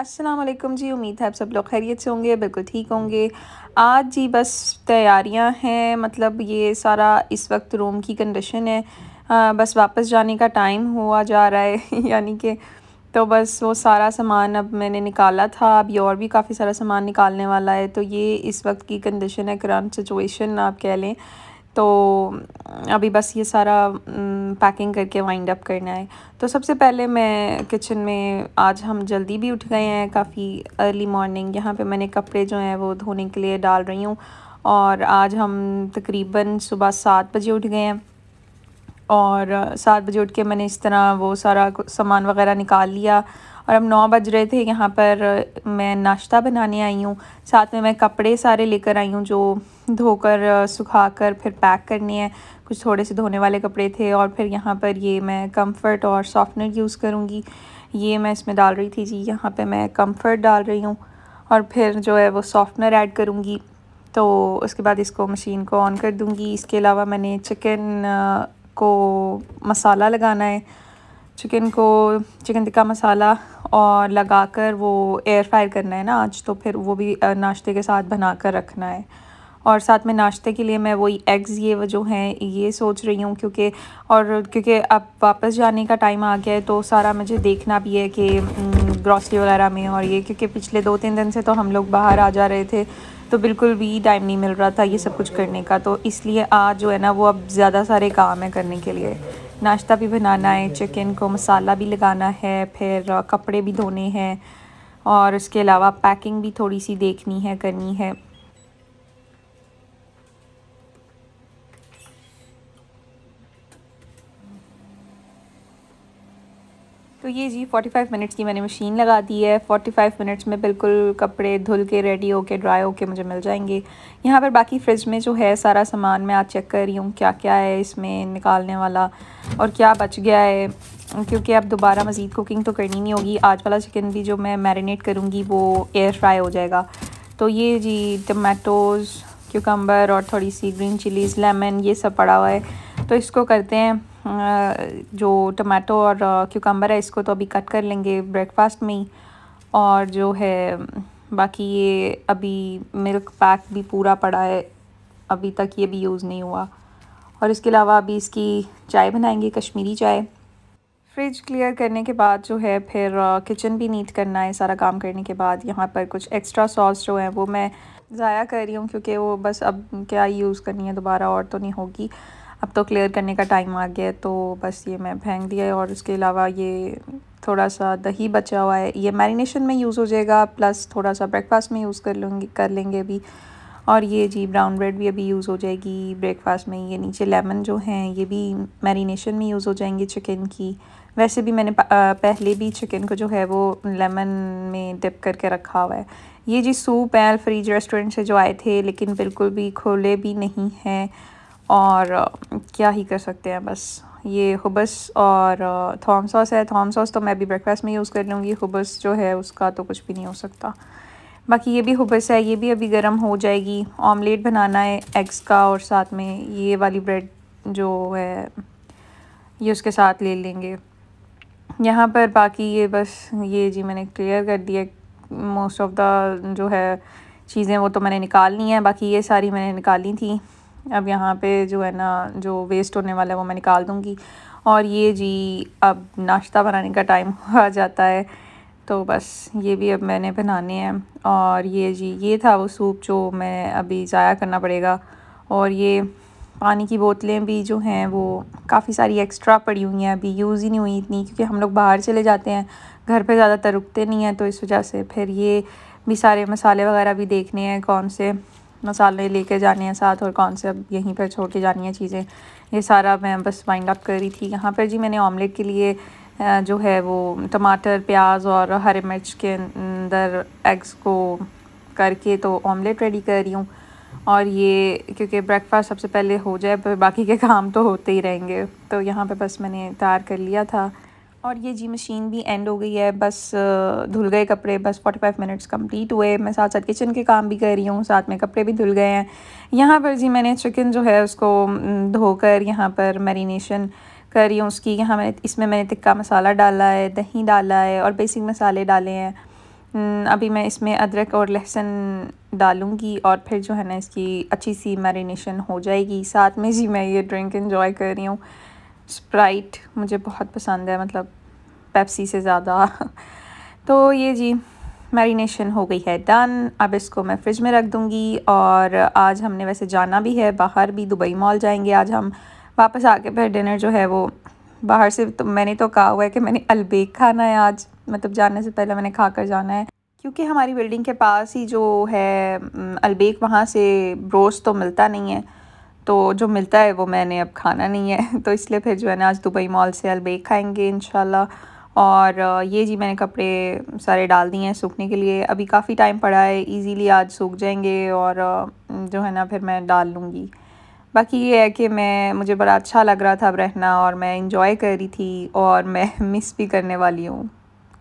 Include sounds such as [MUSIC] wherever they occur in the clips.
असलम जी उम्मीद है आप सब लोग खैरियत से होंगे बिल्कुल ठीक होंगे आज जी बस तैयारियां हैं मतलब ये सारा इस वक्त रूम की कंडीशन है आ, बस वापस जाने का टाइम हुआ जा रहा है [LAUGHS] यानी कि तो बस वो सारा सामान अब मैंने निकाला था अभी और भी काफ़ी सारा सामान निकालने वाला है तो ये इस वक्त की कंडीशन है करंट सिचुएशन आप कह लें तो अभी बस ये सारा पैकिंग करके वाइंड अप करना है तो सबसे पहले मैं किचन में आज हम जल्दी भी उठ गए हैं काफ़ी अर्ली मॉर्निंग यहाँ पे मैंने कपड़े जो हैं वो धोने के लिए डाल रही हूँ और आज हम तकरीबन सुबह सात बजे उठ गए हैं और सात बजे उठ के मैंने इस तरह वो सारा सामान वगैरह निकाल लिया और अब नौ बज रहे थे यहाँ पर मैं नाश्ता बनाने आई हूँ साथ में मैं कपड़े सारे लेकर आई हूँ जो धोकर सुखा कर फिर पैक करने हैं कुछ थोड़े से धोने वाले कपड़े थे और फिर यहाँ पर ये मैं कम्फर्ट और सॉफ्टनर यूज़ करूँगी ये मैं इसमें डाल रही थी जी यहाँ पर मैं कम्फर्ट डाल रही हूँ और फिर जो है वो सॉफ्टनर ऐड करूँगी तो उसके बाद इसको मशीन को ऑन कर दूँगी इसके अलावा मैंने चिकन को मसाला लगाना है चिकन को चिकन टिक्का मसाला और लगा कर वो एयर फ्राई करना है ना आज तो फिर वो भी नाश्ते के साथ बना कर रखना है और साथ में नाश्ते के लिए मैं वही एग्ज़ ये जो हैं ये सोच रही हूँ क्योंकि और क्योंकि अब वापस जाने का टाइम आ गया है तो सारा मुझे देखना भी है कि ग्रॉसरी वगैरह में और ये क्योंकि पिछले दो तीन दिन से तो हम लोग बाहर आ जा रहे थे तो बिल्कुल भी टाइम नहीं मिल रहा था ये सब कुछ करने का तो इसलिए आज जो है ना वो अब ज़्यादा सारे काम है करने के लिए नाश्ता भी बनाना है चिकन को मसाला भी लगाना है फिर कपड़े भी धोने हैं और इसके अलावा पैकिंग भी थोड़ी सी देखनी है करनी है तो ये जी 45 मिनट्स की मैंने मशीन लगा दी है 45 मिनट्स में बिल्कुल कपड़े धुल के रेडी होके ड्राई होके मुझे मिल जाएंगे यहाँ पर बाकी फ्रिज में जो है सारा सामान मैं आज चेक कर रही हूँ क्या क्या है इसमें निकालने वाला और क्या बच गया है क्योंकि अब दोबारा मज़ीद कुकिंग तो करनी नहीं होगी आज वाला चिकन भी जो मैं मैरिनेट करूँगी वो एयर फ्राई हो जाएगा तो ये जी टमाटोज़ क्यूकम्बर और थोड़ी सी ग्रीन चिलीज़ लेमन ये सब पड़ा हुआ है तो इसको करते हैं जो टमाटो और क्यूकम्बर है इसको तो अभी कट कर लेंगे ब्रेकफास्ट में ही और जो है बाकी ये अभी मिल्क पैक भी पूरा पड़ा है अभी तक ये भी यूज़ नहीं हुआ और इसके अलावा अभी इसकी चाय बनाएंगे कश्मीरी चाय फ्रिज क्लियर करने के बाद जो है फिर किचन भी नीट करना है सारा काम करने के बाद यहाँ पर कुछ एक्स्ट्रा सॉस जो है वो मैं ज़ाया कर रही हूँ क्योंकि वो बस अब क्या यूज़ करनी है दोबारा और तो नहीं होगी अब तो क्लियर करने का टाइम आ गया है तो बस ये मैं फेंक दिया है और उसके अलावा ये थोड़ा सा दही बचा हुआ है ये मैरिनेशन में यूज़ हो जाएगा प्लस थोड़ा सा ब्रेकफास्ट में यूज़ कर लूँगी कर लेंगे अभी और ये जी ब्राउन ब्रेड भी अभी यूज़ हो जाएगी ब्रेकफास्ट में ये नीचे लेमन जो हैं ये भी मैरिनेशन में यूज़ हो जाएंगे चिकन की वैसे भी मैंने पहले भी चिकन को जो है वो लेमन में डिप करके रखा हुआ है ये जी सूप है फ्रीज रेस्टोरेंट से जो आए थे लेकिन बिल्कुल भी खोले भी नहीं हैं और क्या ही कर सकते हैं बस ये हुबस और थॉम सॉस है थॉम सॉस तो मैं भी ब्रेकफास्ट में यूज़ कर लूँगी हुबस जो है उसका तो कुछ भी नहीं हो सकता बाकी ये भी हुबस है ये भी अभी गर्म हो जाएगी ऑमलेट बनाना है एग्स का और साथ में ये वाली ब्रेड जो है ये उसके साथ ले लेंगे यहाँ पर बाकी ये बस ये जी मैंने क्लियर कर दिया मोस्ट ऑफ़ द जो है चीज़ें वो तो मैंने निकालनी है बाकी ये सारी मैंने निकाली थी अब यहाँ पे जो है ना जो वेस्ट होने वाला है वो मैं निकाल दूँगी और ये जी अब नाश्ता बनाने का टाइम [LAUGHS] आ जाता है तो बस ये भी अब मैंने बनाने हैं और ये जी ये था वो सूप जो मैं अभी ज़ाया करना पड़ेगा और ये पानी की बोतलें भी जो हैं वो काफ़ी सारी एक्स्ट्रा पड़ी हुई हैं अभी यूज़ ही नहीं हुई इतनी क्योंकि हम लोग बाहर चले जाते हैं घर पे ज़्यादातर रुकते नहीं हैं तो इस वजह से फिर ये भी सारे मसाले वगैरह भी देखने हैं कौन से मसाले लेके जाने हैं साथ और कौन से अब यहीं पर छोड़ के जानी है चीज़ें ये सारा मैं बस वाइंड अप कर रही थी यहाँ पर जी मैंने ऑमलेट के लिए जो है वो टमाटर प्याज और हरे मिर्च के अंदर एग्स को करके तो ऑमलेट रेडी कर रही हूँ और ये क्योंकि ब्रेकफास्ट सबसे पहले हो जाए बाकी के काम तो होते ही रहेंगे तो यहाँ पे बस मैंने तैयार कर लिया था और ये जी मशीन भी एंड हो गई है बस धुल गए कपड़े बस 45 मिनट्स कंप्लीट हुए मैं साथ साथ किचन के काम भी कर रही हूँ साथ में कपड़े भी धुल गए हैं यहाँ पर जी मैंने चिकन जो है उसको धोकर यहाँ पर मैरिनेशन कर रही हूँ उसकी यहाँ मैंने इसमें मैंने तिक्का मसाला डाला है दही डाला है और बेसिक मसाले डाले हैं अभी मैं इसमें अदरक और लहसुन डालूँगी और फिर जो है ना इसकी अच्छी सी मैरिनेशन हो जाएगी साथ में जी मैं ये ड्रिंक इन्जॉय कर रही हूँ स्प्राइट मुझे बहुत पसंद है मतलब पेप्सी से ज़्यादा [LAUGHS] तो ये जी मैरिनेशन हो गई है डन अब इसको मैं फ्रिज में रख दूँगी और आज हमने वैसे जाना भी है बाहर भी दुबई मॉल जाएंगे आज हम वापस आके फिर डिनर जो है वो बाहर से तो मैंने तो कहा हुआ है कि मैंने अलबेक खाना है आज मतलब जाने से पहले मैंने खा कर जाना है क्योंकि हमारी बिल्डिंग के पास ही जो है अलबेक वहाँ से ब्रोस तो मिलता नहीं है तो जो मिलता है वो मैंने अब खाना नहीं है [LAUGHS] तो इसलिए फिर जो है ना आज दुबई मॉल से अलबेग खाएंगे इन और ये जी मैंने कपड़े सारे डाल दिए हैं सूखने के लिए अभी काफ़ी टाइम पड़ा है इजीली आज सूख जाएंगे और जो है ना फिर मैं डाल लूँगी बाकी ये है कि मैं मुझे बड़ा अच्छा लग रहा था अब रहना और मैं इंजॉय कर रही थी और मैं मिस [LAUGHS] भी करने वाली हूँ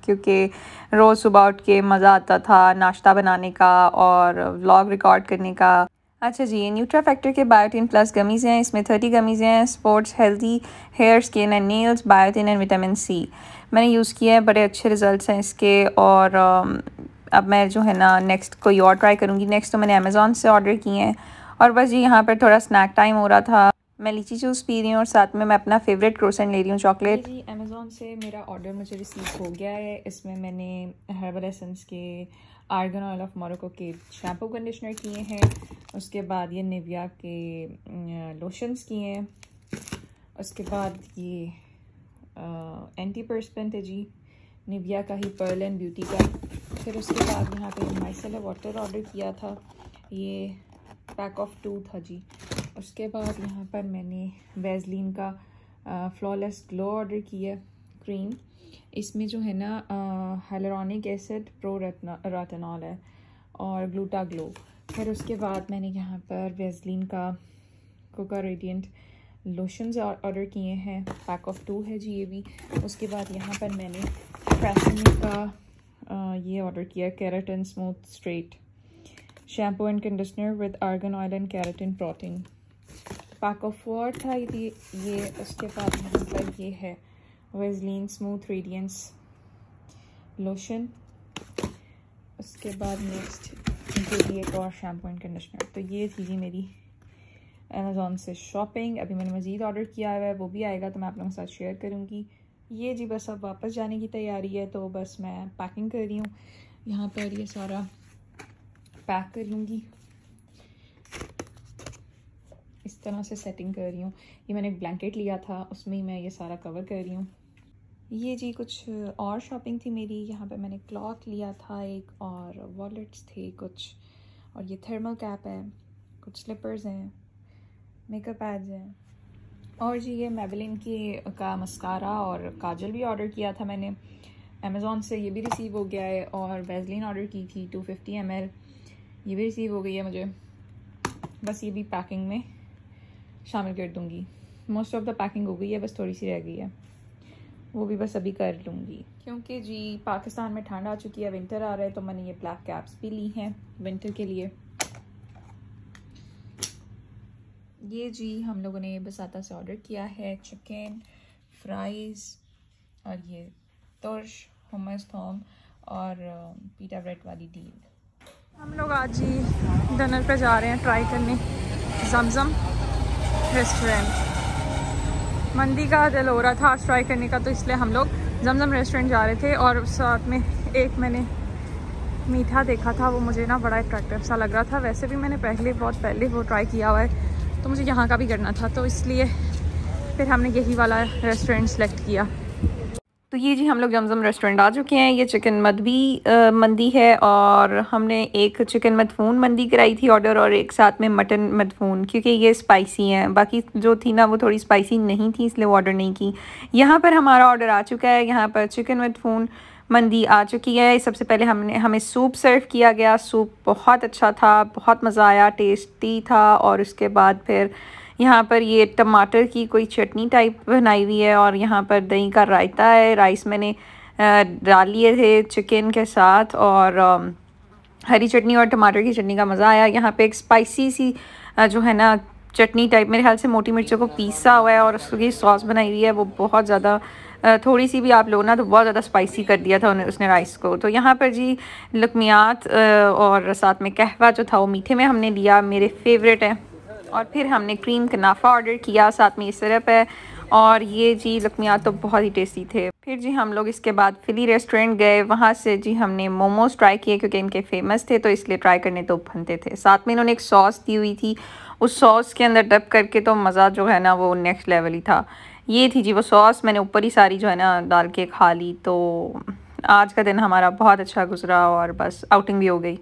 क्योंकि रोज़ सुबह उठ के मज़ा आता था नाश्ता बनाने का और व्लॉग रिकॉर्ड करने का अच्छा जी ये न्यूट्रा फैक्टर के बायोटिन प्लस गमीज़ हैं इसमें थर्टी गमीज़ हैं supports healthy hair skin and nails biotin and vitamin C मैंने यूज़ किया है बड़े अच्छे रिजल्ट्स हैं इसके और um, अब मैं जो है ना नेक्स्ट कोई और ट्राई करूँगी नेक्स्ट तो मैंने अमेज़ोन से ऑर्डर किए हैं और बस जी यहाँ पर थोड़ा स्नैक टाइम हो रहा था मैं लीची जूस पी रही हूँ और साथ में मैं अपना फेवरेट क्रोसेंट ले रही हूँ चॉकलेट अमेज़ोन से मेरा ऑर्डर मुझे रिसीव हो गया है इसमें मैंने हर्बल एसेंस के आर्गन ऑयल ऑफ मोरको के शैम्पू कंडीशनर किए हैं उसके बाद ये निविया के लोशंस किए हैं उसके बाद ये एंटी परसपेंट है जी निविया का ही पर्ल एंड ब्यूटी का फिर उसके बाद यहाँ पे माइसला वाटर ऑर्डर किया था ये पैक ऑफ टू था जी उसके बाद यहाँ पर मैंने वेजलिन का फ्लॉलेस ग्लो ऑर्डर किया क्रीम इसमें जो है ना हेलरॉनिक एसिड प्रो रतनॉल है और ग्लूटा ग्लो फिर उसके बाद मैंने यहाँ पर वेजलिन का कोका रेडियंट लोशंस ऑर्डर किए हैं पैक ऑफ टू है जी ये भी उसके बाद यहाँ पर मैंने फैसन का आ, ये ऑर्डर किया keratin smooth straight shampoo and conditioner with argan oil and keratin protein pack of four था ये ये उसके बाद यहाँ पर ये है वेजलिन स्मूथ रेडियंस लोशन उसके बाद नेक्स्ट इनके लिए एक और शैम्पू एंड कंडीशनर तो ये थी जी मेरी अमेज़ोन से शॉपिंग अभी मैंने मज़ीद ऑर्डर किया हुआ है वो भी आएगा तो मैं आप लोगों के साथ शेयर करूँगी ये जी बस अब वापस जाने की तैयारी है तो बस मैं पैकिंग कर रही हूँ यहाँ पर ये सारा पैक कर लूँगी तरह से सेटिंग कर रही हूँ ये मैंने एक ब्लैंकेट लिया था उसमें ही मैं ये सारा कवर कर रही हूँ ये जी कुछ और शॉपिंग थी मेरी यहाँ पे मैंने क्लॉथ लिया था एक और वॉलेट्स थे कुछ और ये थर्मल कैप है कुछ स्लिपर्स हैं मेकअप पैड्स हैं और जी ये मेबलिन की का मस्कारा और काजल भी ऑर्डर किया था मैंने अमेज़ोन से ये भी रिसीव हो गया है और वेजलिन ऑर्डर की थी टू फिफ्टी एम ये भी रिसीव हो गई है मुझे बस ये भी पैकिंग में शामिल कर दूँगी मोस्ट ऑफ द पैकिंग हो गई है बस थोड़ी सी रह गई है वो भी बस अभी कर लूँगी क्योंकि जी पाकिस्तान में ठंड आ चुकी है विंटर आ रहा है तो मैंने ये ब्लैक कैप्स भी ली हैं विंटर के लिए ये जी हम लोगों ने बसाता से ऑर्डर किया है चिकन फ्राइज़ और ये तर्श हमस थॉम और पीटा ब्रेड वाली डील हम लोग आज ही डिनर पे जा रहे हैं ट्राई करने जमजम रेस्टोरेंट मंदी का दिल हो रहा था ट्राई करने का तो इसलिए हम लोग जमजम रेस्टोरेंट जा रहे थे और साथ में एक मैंने मीठा देखा था वो मुझे ना बड़ा अट्रैक्टिव सा लग रहा था वैसे भी मैंने पहले बहुत पहले वो ट्राई किया हुआ है तो मुझे यहाँ का भी करना था तो इसलिए फिर हमने यही वाला रेस्टोरेंट सेलेक्ट किया तो ये जी हम लोग जमजम रेस्टोरेंट आ चुके हैं ये चिकन आ, मंदी है और हमने एक चिकन मदफून मंदी कराई थी ऑर्डर और एक साथ में मटन मदफून क्योंकि ये स्पाइसी हैं बाकी जो थी ना वो थोड़ी स्पाइसी नहीं थी इसलिए वो ऑर्डर नहीं की यहाँ पर हमारा ऑर्डर आ चुका है यहाँ पर चिकन मदफून मंदी आ चुकी है सबसे पहले हमने हमें सूप सर्व किया गया सूप बहुत अच्छा था बहुत मज़ा आया टेस्टी था और उसके बाद फिर यहाँ पर ये टमाटर की कोई चटनी टाइप बनाई हुई है और यहाँ पर दही का रायता है राइस मैंने डाल लिए थे चिकन के साथ और हरी चटनी और टमाटर की चटनी का मज़ा आया यहाँ पे एक स्पाइसी सी जो है ना चटनी टाइप मेरे ख्याल से मोटी मिर्चों को पीसा हुआ है और उसकी सॉस बनाई हुई है वो बहुत ज़्यादा थोड़ी सी भी आप लोग ना तो बहुत ज़्यादा स्पाइसी कर दिया था उन्हें उसने राइस को तो यहाँ पर जी लकमियात और साथ में कहवा जो था वो मीठे में हमने लिया मेरे फेवरेट हैं और फिर हमने क्रीम कनाफा ऑर्डर किया साथ में ये सिरप है और ये जी लकमिया तो बहुत ही टेस्टी थे फिर जी हम लोग इसके बाद फिली रेस्टोरेंट गए वहाँ से जी हमने मोमोज ट्राई किए क्योंकि इनके फेमस थे तो इसलिए ट्राई करने तो बनते थे साथ में इन्होंने एक सॉस दी हुई थी उस सॉस के अंदर डब करके तो मज़ा जो है ना वो नेक्स्ट लेवल ही था ये थी जी वो सॉस मैंने ऊपर ही सारी जो है ना डाल के खा ली तो आज का दिन हमारा बहुत अच्छा गुजरा और बस आउटिंग भी हो गई